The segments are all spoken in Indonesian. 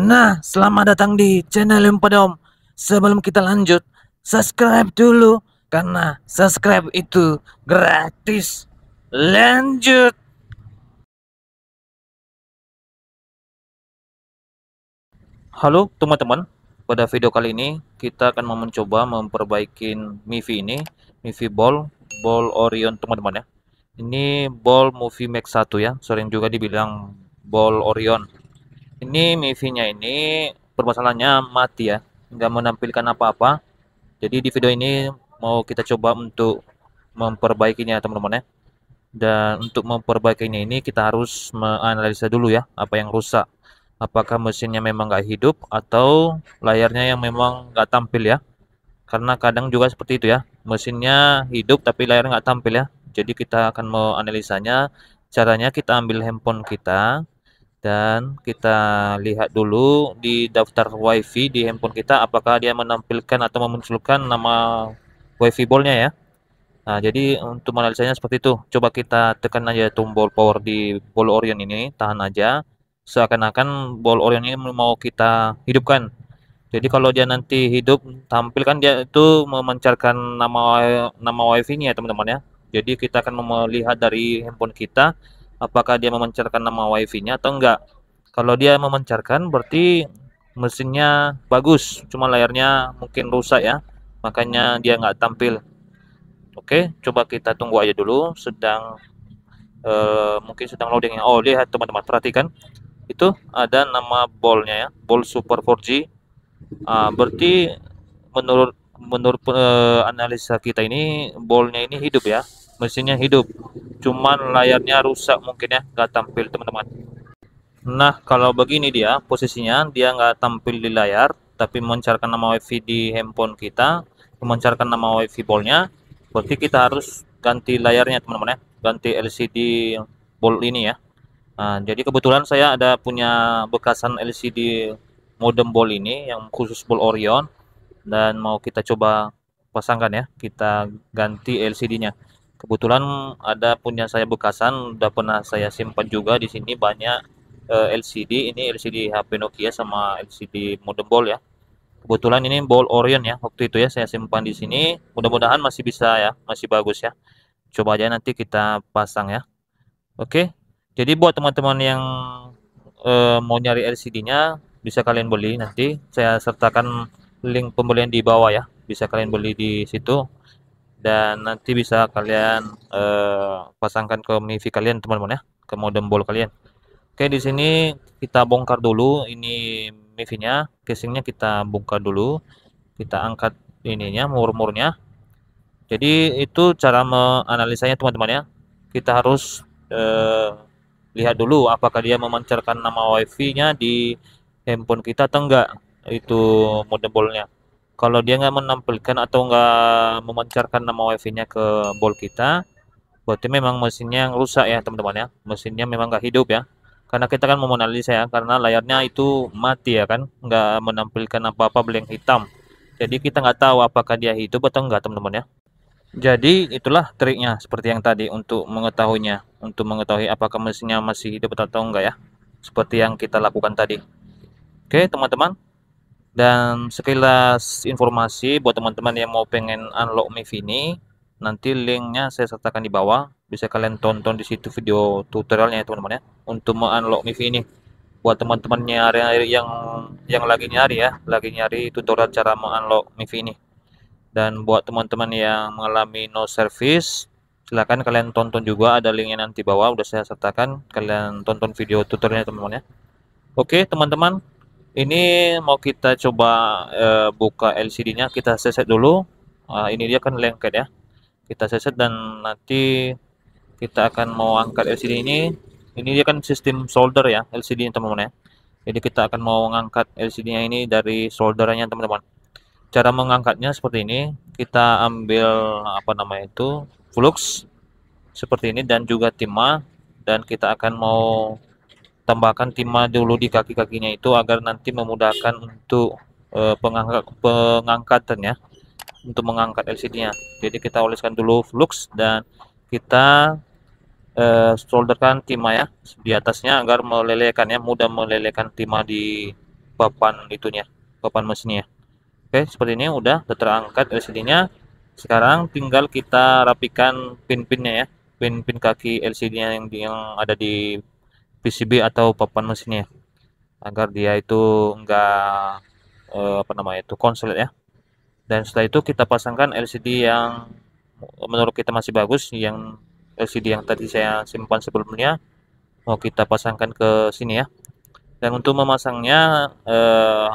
Nah, selamat datang di channel om. Sebelum kita lanjut, subscribe dulu karena subscribe itu gratis. Lanjut. Halo teman-teman, pada video kali ini kita akan mencoba memperbaiki Mifi ini, Mifi Ball, Ball Orion teman-teman ya. Ini Ball Movie Max 1 ya, sering juga dibilang Ball Orion ini MIVINYA ini permasalahannya mati ya nggak menampilkan apa-apa jadi di video ini mau kita coba untuk memperbaikinya teman-teman ya dan untuk memperbaikinya ini kita harus menganalisa dulu ya apa yang rusak apakah mesinnya memang nggak hidup atau layarnya yang memang nggak tampil ya karena kadang juga seperti itu ya mesinnya hidup tapi layar nggak tampil ya jadi kita akan menganalisanya caranya kita ambil handphone kita dan kita lihat dulu di daftar wifi di handphone kita apakah dia menampilkan atau memunculkan nama wifi ballnya ya nah jadi untuk analisanya seperti itu coba kita tekan aja tombol power di ball Orion ini tahan aja seakan-akan ball Orion ini mau kita hidupkan jadi kalau dia nanti hidup tampilkan dia itu memancarkan nama nama wifi nya teman-teman ya jadi kita akan melihat dari handphone kita apakah dia memancarkan nama wifi-nya atau enggak. Kalau dia memancarkan berarti mesinnya bagus, cuma layarnya mungkin rusak ya. Makanya dia nggak tampil. Oke, coba kita tunggu aja dulu sedang uh, mungkin sedang loading ya. Oh, lihat teman-teman perhatikan. Itu ada nama bolnya ya, bol Super 4G. Uh, ah, berarti menurut menurut uh, analisa kita ini bolnya ini hidup ya mesinnya hidup cuman layarnya rusak mungkin ya nggak tampil teman-teman nah kalau begini dia posisinya dia nggak tampil di layar tapi mencarkan nama wifi di handphone kita memancarkan nama wifi bolnya, berarti kita harus ganti layarnya teman-teman ya ganti LCD bol ini ya nah, jadi kebetulan saya ada punya bekasan LCD modem bol ini yang khusus bol Orion dan mau kita coba pasangkan ya kita ganti LCD nya kebetulan ada punya saya bekasan udah pernah saya simpan juga di sini banyak uh, eh, LCD ini LCD HP Nokia sama LCD modem ball ya kebetulan ini ball Orion ya waktu itu ya saya simpan di sini mudah-mudahan masih bisa ya masih bagus ya coba aja nanti kita pasang ya oke jadi buat teman-teman yang uh, mau nyari LCD nya bisa kalian beli nanti saya sertakan link pembelian di bawah ya bisa kalian beli di situ dan nanti bisa kalian uh, pasangkan ke mifi kalian teman-teman ya ke modem ball kalian oke di sini kita bongkar dulu ini mifinya casingnya kita buka dulu kita angkat ininya murmurnya. jadi itu cara menganalisanya teman-teman ya kita harus uh, lihat dulu apakah dia memancarkan nama wifi nya di handphone kita atau enggak itu modem nya kalau dia nggak menampilkan atau nggak memancarkan nama wifi-nya ke ball kita berarti memang mesinnya yang rusak ya teman-teman ya mesinnya memang nggak hidup ya karena kita kan mau menganalisa ya karena layarnya itu mati ya kan nggak menampilkan apa-apa blank hitam jadi kita nggak tahu apakah dia hidup atau enggak teman-teman ya jadi itulah triknya seperti yang tadi untuk mengetahuinya untuk mengetahui apakah mesinnya masih hidup atau enggak ya seperti yang kita lakukan tadi oke teman-teman dan sekilas informasi buat teman-teman yang mau pengen unlock MIF ini nanti linknya saya sertakan di bawah bisa kalian tonton di situ video tutorialnya ya teman-teman ya untuk mengunlock MIF ini buat teman-temannya yang yang lagi nyari ya lagi nyari tutorial cara mengunlock MIF ini dan buat teman-teman yang mengalami no service silahkan kalian tonton juga ada linknya nanti bawah udah saya sertakan kalian tonton video tutorialnya teman-teman ya oke teman-teman ini mau kita coba uh, buka LCD-nya kita seset dulu uh, ini dia kan lengket ya kita seset dan nanti kita akan mau angkat LCD ini ini dia kan sistem solder ya LCD nya teman-teman ya jadi kita akan mau mengangkat LCD nya ini dari solderannya teman-teman cara mengangkatnya seperti ini kita ambil apa namanya itu flux seperti ini dan juga timah dan kita akan mau tambahkan timah dulu di kaki-kakinya itu agar nanti memudahkan untuk uh, pengangkat pengangkatannya untuk mengangkat LCD-nya. Jadi kita oleskan dulu flux dan kita uh, solderkan timah ya di atasnya agar melelehkannya, mudah melelehkan timah di papan itunya, papan mesinnya. Oke, seperti ini udah terangkat LCD-nya. Sekarang tinggal kita rapikan pin-pinnya ya, pin-pin kaki LCD-nya yang ada di PCB atau papan mesinnya agar dia itu enggak eh, apa namanya itu konslet ya dan setelah itu kita pasangkan LCD yang menurut kita masih bagus yang LCD yang tadi saya simpan sebelumnya mau kita pasangkan ke sini ya dan untuk memasangnya eh,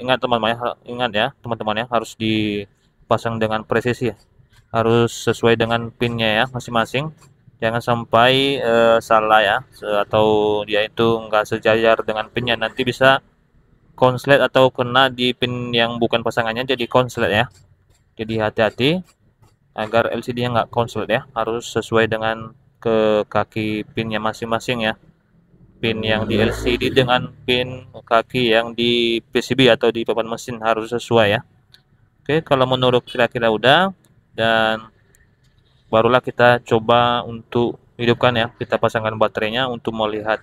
ingat teman-teman ya ingat ya teman-teman ya harus dipasang dengan presisi ya harus sesuai dengan pinnya ya masing-masing jangan sampai uh, salah ya atau dia itu enggak sejajar dengan pinnya nanti bisa konslet atau kena di pin yang bukan pasangannya jadi konslet ya jadi hati-hati agar LCD-nya nggak konslet ya harus sesuai dengan ke kaki pinnya masing-masing ya pin yang di LCD dengan pin kaki yang di PCB atau di papan mesin harus sesuai ya Oke kalau menurut kira-kira udah dan barulah kita coba untuk hidupkan ya kita pasangkan baterainya untuk melihat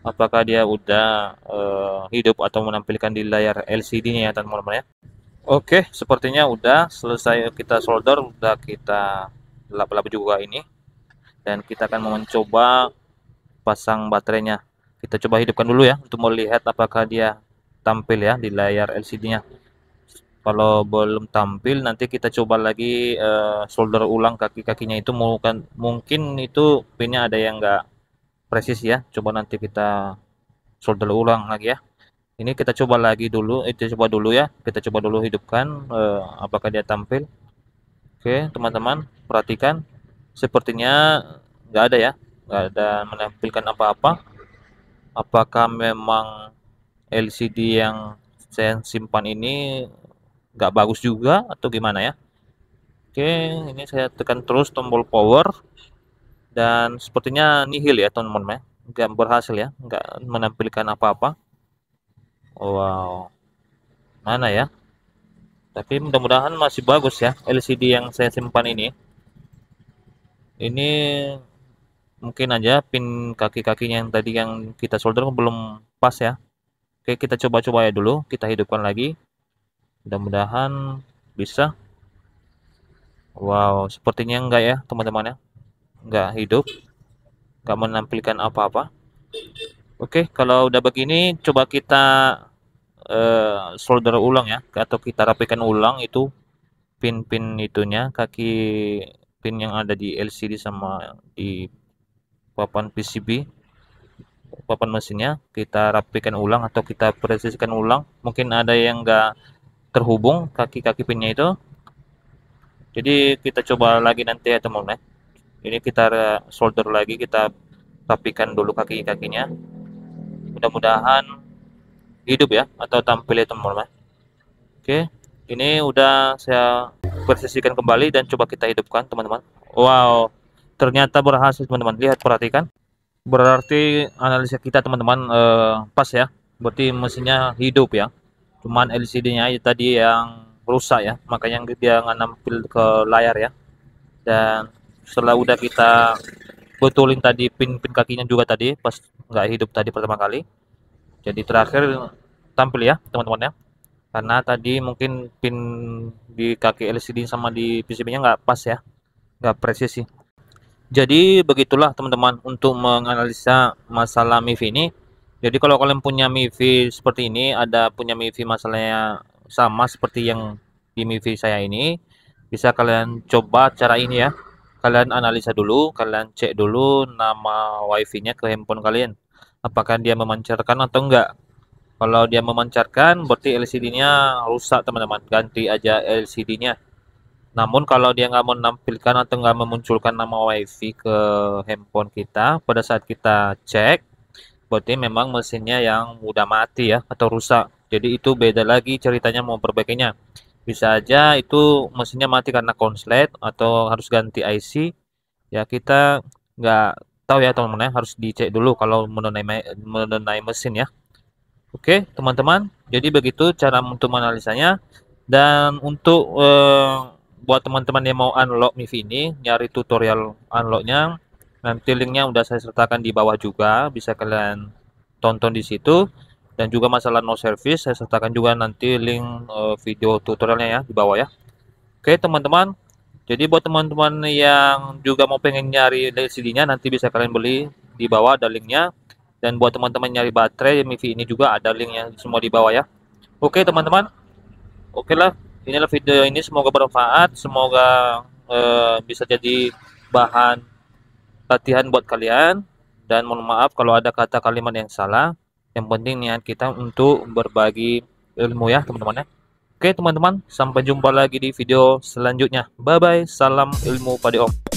apakah dia udah uh, hidup atau menampilkan di layar LCD nya ya teman-teman ya oke sepertinya udah selesai kita solder udah kita lap-lap juga ini dan kita akan mencoba pasang baterainya kita coba hidupkan dulu ya untuk melihat apakah dia tampil ya di layar LCD nya kalau belum tampil nanti kita coba lagi uh, solder ulang kaki-kakinya itu mungkin mungkin itu pinnya ada yang enggak presis ya coba nanti kita solder ulang lagi ya ini kita coba lagi dulu eh, itu coba dulu ya kita coba dulu hidupkan uh, apakah dia tampil oke teman-teman perhatikan sepertinya enggak ada ya enggak ada menampilkan apa-apa apakah memang LCD yang saya simpan ini nggak bagus juga atau gimana ya oke ini saya tekan terus tombol power dan sepertinya nihil ya teman-teman ya nggak berhasil ya nggak menampilkan apa-apa wow mana ya tapi mudah-mudahan masih bagus ya LCD yang saya simpan ini ini mungkin aja pin kaki-kakinya yang tadi yang kita solder belum pas ya oke kita coba-coba ya dulu kita hidupkan lagi mudah-mudahan bisa wow sepertinya enggak ya teman-teman ya enggak hidup enggak menampilkan apa-apa oke kalau udah begini coba kita uh, solder ulang ya atau kita rapikan ulang itu pin-pin itunya kaki pin yang ada di LCD sama di papan PCB papan mesinnya kita rapikan ulang atau kita presisikan ulang mungkin ada yang enggak terhubung kaki-kaki pinnya itu. Jadi kita coba lagi nanti ya teman-teman. Ya. Ini kita solder lagi, kita rapikan dulu kaki-kakinya. Mudah-mudahan hidup ya atau tampil ya teman-teman. Ya. Oke, ini udah saya persisikan kembali dan coba kita hidupkan teman-teman. Wow, ternyata berhasil teman-teman. Lihat perhatikan. Berarti analisa kita teman-teman eh, pas ya. Berarti mesinnya hidup ya cuman LCD-nya aja tadi yang rusak ya makanya dia nggak nampil ke layar ya dan setelah udah kita betulin tadi pin-pin kakinya juga tadi pas nggak hidup tadi pertama kali jadi terakhir tampil ya teman-teman ya karena tadi mungkin pin di kaki LCD sama di PCB-nya nggak pas ya nggak presisi jadi begitulah teman-teman untuk menganalisa masalah MIF ini jadi kalau kalian punya MIFI seperti ini, ada punya MIFI masalahnya sama seperti yang di MIFI saya ini, bisa kalian coba cara ini ya. Kalian analisa dulu, kalian cek dulu nama WiFi-nya ke handphone kalian. Apakah dia memancarkan atau enggak. Kalau dia memancarkan, berarti LCD-nya rusak teman-teman. Ganti aja LCD-nya. Namun kalau dia nggak menampilkan atau nggak memunculkan nama WiFi ke handphone kita, pada saat kita cek, berarti memang mesinnya yang mudah mati ya atau rusak jadi itu beda lagi ceritanya mau perbaikinya bisa aja itu mesinnya mati karena konslet atau harus ganti IC ya kita nggak tahu ya teman-teman ya harus dicek dulu kalau menenai menenai mesin ya oke teman-teman jadi begitu cara untuk menganalisanya dan untuk eh, buat teman-teman yang mau unlock MIFI ini nyari tutorial unlocknya nanti linknya udah saya sertakan di bawah juga bisa kalian tonton di situ dan juga masalah no service saya sertakan juga nanti link uh, video tutorialnya ya di bawah ya oke teman-teman jadi buat teman-teman yang juga mau pengen nyari LCD nya nanti bisa kalian beli di bawah ada linknya dan buat teman-teman nyari baterai MIFI ini juga ada linknya semua di bawah ya oke teman-teman oke lah inilah video ini semoga bermanfaat semoga uh, bisa jadi bahan latihan buat kalian dan mohon maaf kalau ada kata kalimat yang salah yang penting niat kita untuk berbagi ilmu ya teman-teman ya oke teman-teman sampai jumpa lagi di video selanjutnya bye bye salam ilmu pada om